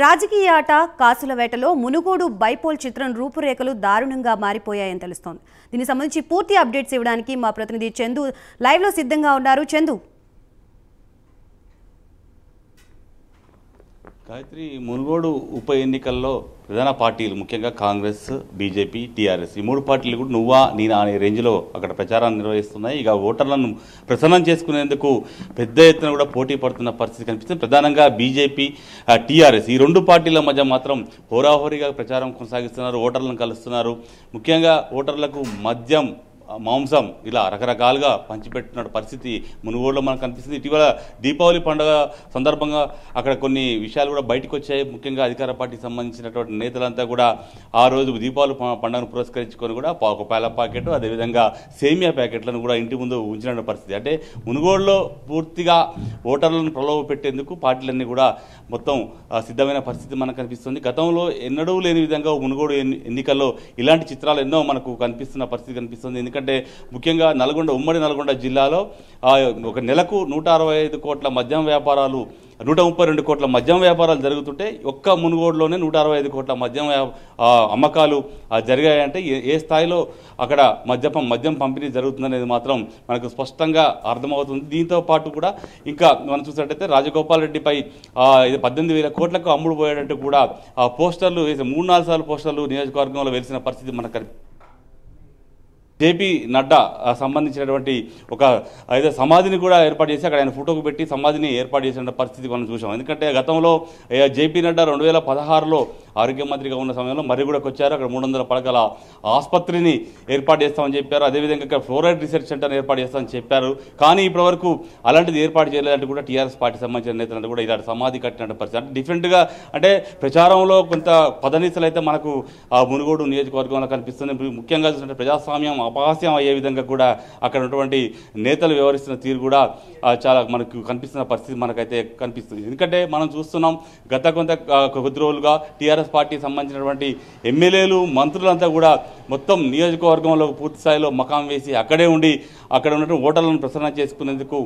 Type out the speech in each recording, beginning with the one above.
రాజకీయ ఆట కాసుల వేటలో మునుగోడు బైపోల్ చిత్రం రూపురేఖలు దారుణంగా మారిపోయాయని తెలుస్తోంది దీనికి సంబంధించి పూర్తి అప్డేట్స్ ఇవ్వడానికి మా ప్రతినిధి చందు లో సిద్ధంగా ఉన్నారు చందు గాయత్రి మునుగోడు ఉప ఎన్నికల్లో ప్రధాన పార్టీలు ముఖ్యంగా కాంగ్రెస్ బీజేపీ టీఆర్ఎస్ ఈ మూడు పార్టీలు కూడా నువ్వా నేను అనే రేంజ్లో అక్కడ ప్రచారాన్ని నిర్వహిస్తున్నాయి ఇక ఓటర్లను ప్రసన్నం చేసుకునేందుకు పెద్ద ఎత్తున కూడా పోటీ పడుతున్న పరిస్థితి కనిపిస్తుంది ప్రధానంగా బీజేపీ టీఆర్ఎస్ ఈ రెండు పార్టీల మధ్య మాత్రం హోరాహోరీగా ప్రచారం కొనసాగిస్తున్నారు ఓటర్లను కలుస్తున్నారు ముఖ్యంగా ఓటర్లకు మద్యం మాంసం ఇలా రకరకాలుగా పంచిపెట్టిన పరిస్థితి మునుగోడులో మనకు కనిపిస్తుంది ఇటీవల దీపావళి పండుగ సందర్భంగా అక్కడ కొన్ని విషయాలు కూడా బయటకు వచ్చాయి ముఖ్యంగా అధికార పార్టీకి సంబంధించినటువంటి నేతలంతా కూడా ఆ రోజు దీపావళి పండుగను పురస్కరించుకొని కూడా ఒక పేల ప్యాకెట్ అదేవిధంగా సేమియా ప్యాకెట్లను కూడా ఇంటి ముందు ఉంచిన పరిస్థితి అంటే మునుగోడులో పూర్తిగా ఓటర్లను ప్రలోభ పెట్టేందుకు పార్టీలన్నీ కూడా మొత్తం సిద్ధమైన పరిస్థితి మనకు కనిపిస్తుంది గతంలో ఎన్నడూ లేని విధంగా మునుగోడు ఎన్నికల్లో ఇలాంటి చిత్రాలు ఎన్నో మనకు కనిపిస్తున్న పరిస్థితి కనిపిస్తుంది ఎందుకంటే ఎందుకంటే ముఖ్యంగా నల్గొండ ఉమ్మడి నల్గొండ జిల్లాలో ఒక నెలకు నూట అరవై ఐదు కోట్ల మద్యం వ్యాపారాలు నూట ముప్పై రెండు కోట్ల మద్యం వ్యాపారాలు జరుగుతుంటే ఒక్క మునుగోడులోనే నూట అరవై ఐదు కోట్ల మద్యం అమ్మకాలు జరిగాయంటే ఏ స్థాయిలో అక్కడ మద్యపం మద్యం పంపిణీ జరుగుతుందనేది మాత్రం మనకు స్పష్టంగా అర్థమవుతుంది దీంతో పాటు కూడా ఇంకా మనం చూసినట్టయితే రాజగోపాల్ రెడ్డిపై పద్దెనిమిది వేల కోట్లకు అమ్ముడు పోయాడంటే కూడా పోస్టర్లు వేసి మూడు నాలుగు సార్లు పోస్టర్లు నియోజకవర్గంలో వెలిసిన పరిస్థితి మనకు జేపీ నడ్డా సంబంధించినటువంటి ఒక అయితే సమాధిని కూడా ఏర్పాటు చేసి అక్కడ ఆయన ఫోటోకు పెట్టి సమాధిని ఏర్పాటు చేసిన పరిస్థితి మనం చూసాం ఎందుకంటే గతంలో జేపీ నడ్డా రెండు వేల పదహారులో ఆరోగ్య మంత్రిగా ఉన్న సమయంలో మరి కూడా వచ్చారు అక్కడ మూడు వందల పడకల ఆసుపత్రిని ఏర్పాటు చేస్తామని చెప్పారు అదేవిధంగా ఇక్కడ ఫ్లోరైడ్ రీసెర్చ్ సెంటర్ని ఏర్పాటు చేస్తామని చెప్పారు కానీ ఇప్పటివరకు అలాంటిది ఏర్పాటు చేయలేదంటే కూడా టీఆర్ఎస్ పార్టీ సంబంధించిన నేతలంటే కూడా ఇలాంటి సమాధి కట్టిన పరిస్థితి అంటే డిఫరెంట్గా అంటే ప్రచారంలో కొంత పదనీసలు అయితే మనకు మునుగోడు నియోజకవర్గంలో కనిపిస్తుంది ముఖ్యంగా చూసినట్టు ప్రజాస్వామ్యం అపహాస్యం అయ్యే విధంగా కూడా అక్కడ ఉన్నటువంటి నేతలు వ్యవహరిస్తున్న తీరు కూడా చాలా మనకు కనిపిస్తున్న పరిస్థితి మనకైతే కనిపిస్తుంది ఎందుకంటే మనం చూస్తున్నాం గత కొంత కొద్ది రోజులుగా టీఆర్ఎస్ పార్టీకి సంబంధించినటువంటి ఎమ్మెల్యేలు మంత్రులంతా కూడా మొత్తం నియోజకవర్గంలో పూర్తి స్థాయిలో మకాం వేసి అక్కడే ఉండి అక్కడ ఉన్నటువంటి ఓటర్లను ప్రసరణ చేసుకునేందుకు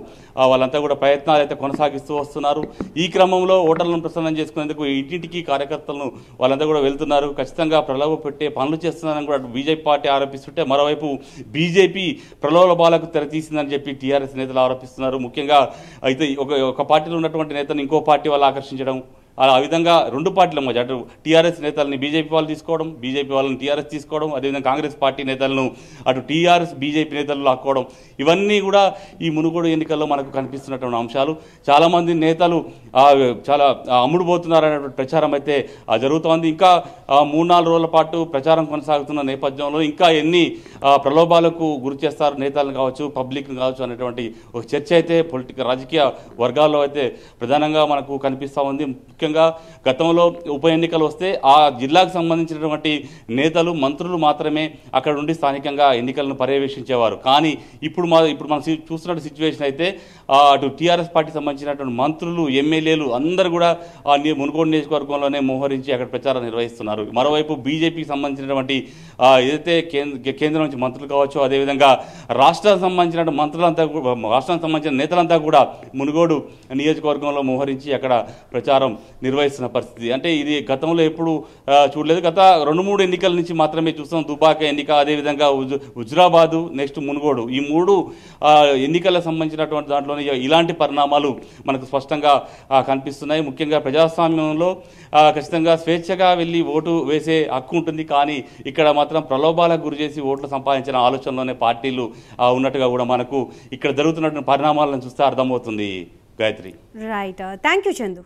వాళ్ళంతా కూడా ప్రయత్నాలు అయితే కొనసాగిస్తూ వస్తున్నారు ఈ క్రమంలో ఓటర్లను ప్రసరణ చేసుకునేందుకు ఇంటింటికి కార్యకర్తలను వాళ్ళంతా కూడా వెళ్తున్నారు ఖచ్చితంగా ప్రలోభ పెట్టే పనులు చేస్తున్నారని కూడా బీజేపీ పార్టీ ఆరోపిస్తుంటే మరోవైపు బీజేపీ ప్రలోభాలకు తెరతీసిందని చెప్పి టీఆర్ఎస్ నేతలు ఆరోపిస్తున్నారు ముఖ్యంగా అయితే ఒక ఒక పార్టీలో ఉన్నటువంటి నేతను ఇంకో పార్టీ వాళ్ళు ఆకర్షించడం అలా ఆ విధంగా రెండు పార్టీల మధ్య అటు టీఆర్ఎస్ నేతలని బీజేపీ వాళ్ళు తీసుకోవడం బీజేపీ వాళ్ళని టీఆర్ఎస్ తీసుకోవడం అదేవిధంగా కాంగ్రెస్ పార్టీ నేతలను అటు టీఆర్ఎస్ బీజేపీ నేతలు లాక్కోవడం ఇవన్నీ కూడా ఈ మునుగోడు ఎన్నికల్లో మనకు కనిపిస్తున్నటువంటి అంశాలు చాలామంది నేతలు చాలా అమ్ముడుపోతున్నారనే ప్రచారం అయితే జరుగుతోంది ఇంకా మూడు నాలుగు రోజుల పాటు ప్రచారం కొనసాగుతున్న నేపథ్యంలో ఇంకా ఎన్ని ప్రలోభాలకు గురి చేస్తారు నేతలను కావచ్చు పబ్లిక్ను కావచ్చు అనేటువంటి ఒక చర్చ అయితే పొలిటికల్ రాజకీయ వర్గాల్లో అయితే ప్రధానంగా మనకు కనిపిస్తూ ఉంది ముఖ్య ముఖ్యంగా గతంలో ఉప ఎన్నికలు వస్తే ఆ జిల్లాకు సంబంధించినటువంటి నేతలు మంత్రులు మాత్రమే అక్కడ ఉండి స్థానికంగా ఎన్నికలను పర్యవేక్షించేవారు కానీ ఇప్పుడు మా ఇప్పుడు మనం చూస్తున్న సిచ్యువేషన్ అయితే అటు టీఆర్ఎస్ పార్టీ సంబంధించినటువంటి మంత్రులు ఎమ్మెల్యేలు అందరూ కూడా మునుగోడు నియోజకవర్గంలోనే మోహరించి అక్కడ ప్రచారం నిర్వహిస్తున్నారు మరోవైపు బీజేపీకి సంబంధించినటువంటి ఏదైతే కేంద్రం నుంచి మంత్రులు కావచ్చు అదేవిధంగా రాష్ట్రానికి సంబంధించిన మంత్రులంతా రాష్ట్రానికి సంబంధించిన నేతలంతా కూడా మునుగోడు నియోజకవర్గంలో మోహరించి అక్కడ ప్రచారం నిర్వహిస్తున్న పరిస్థితి అంటే ఇది గతంలో ఎప్పుడు చూడలేదు గత రెండు మూడు ఎన్నికల నుంచి మాత్రమే చూస్తాం దుబాక ఎన్నిక అదేవిధంగా హుజురాబాదు నెక్స్ట్ మునుగోడు ఈ మూడు ఎన్నికలకు సంబంధించినటువంటి దాంట్లోనే ఇలాంటి పరిణామాలు మనకు స్పష్టంగా కనిపిస్తున్నాయి ముఖ్యంగా ప్రజాస్వామ్యంలో ఖచ్చితంగా స్వేచ్ఛగా వెళ్ళి ఓటు వేసే హక్కు ఉంటుంది కానీ ఇక్కడ మాత్రం ప్రలోభాలకు గురి చేసి ఓట్లు సంపాదించిన ఆలోచనలోనే పార్టీలు ఉన్నట్టుగా కూడా మనకు ఇక్కడ జరుగుతున్నటువంటి పరిణామాలను చూస్తే అర్థమవుతుంది Gayatri right thank you Chandu